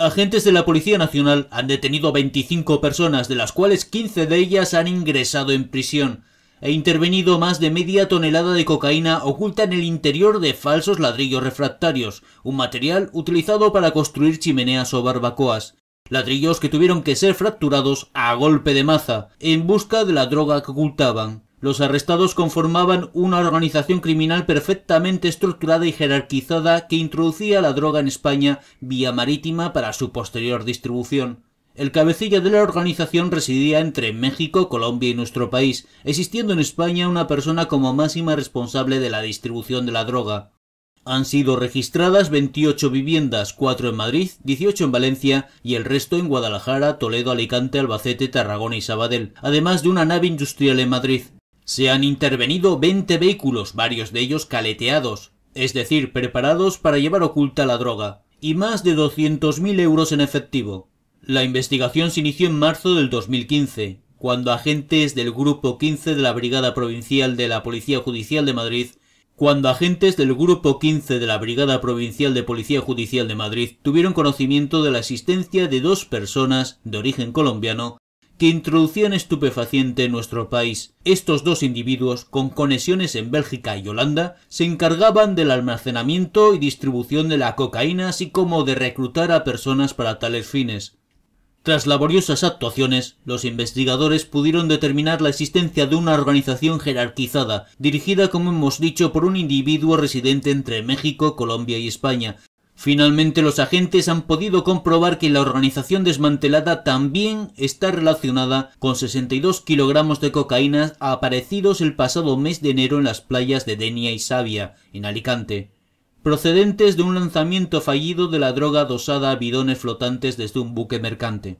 Agentes de la Policía Nacional han detenido a 25 personas, de las cuales 15 de ellas han ingresado en prisión e intervenido más de media tonelada de cocaína oculta en el interior de falsos ladrillos refractarios, un material utilizado para construir chimeneas o barbacoas. Ladrillos que tuvieron que ser fracturados a golpe de maza, en busca de la droga que ocultaban. Los arrestados conformaban una organización criminal perfectamente estructurada y jerarquizada que introducía la droga en España vía marítima para su posterior distribución. El cabecilla de la organización residía entre México, Colombia y nuestro país, existiendo en España una persona como máxima responsable de la distribución de la droga. Han sido registradas 28 viviendas, 4 en Madrid, 18 en Valencia y el resto en Guadalajara, Toledo, Alicante, Albacete, Tarragona y Sabadell, además de una nave industrial en Madrid. Se han intervenido 20 vehículos, varios de ellos caleteados, es decir, preparados para llevar oculta la droga, y más de 200.000 euros en efectivo. La investigación se inició en marzo del 2015, cuando agentes del Grupo 15 de la Brigada Provincial de la Policía Judicial de Madrid, cuando agentes del Grupo 15 de la Brigada Provincial de Policía Judicial de Madrid tuvieron conocimiento de la existencia de dos personas de origen colombiano que introducían estupefaciente en nuestro país. Estos dos individuos, con conexiones en Bélgica y Holanda, se encargaban del almacenamiento y distribución de la cocaína, así como de reclutar a personas para tales fines. Tras laboriosas actuaciones, los investigadores pudieron determinar la existencia de una organización jerarquizada, dirigida, como hemos dicho, por un individuo residente entre México, Colombia y España, Finalmente los agentes han podido comprobar que la organización desmantelada también está relacionada con 62 kilogramos de cocaína aparecidos el pasado mes de enero en las playas de Denia y Sabia, en Alicante, procedentes de un lanzamiento fallido de la droga dosada a bidones flotantes desde un buque mercante.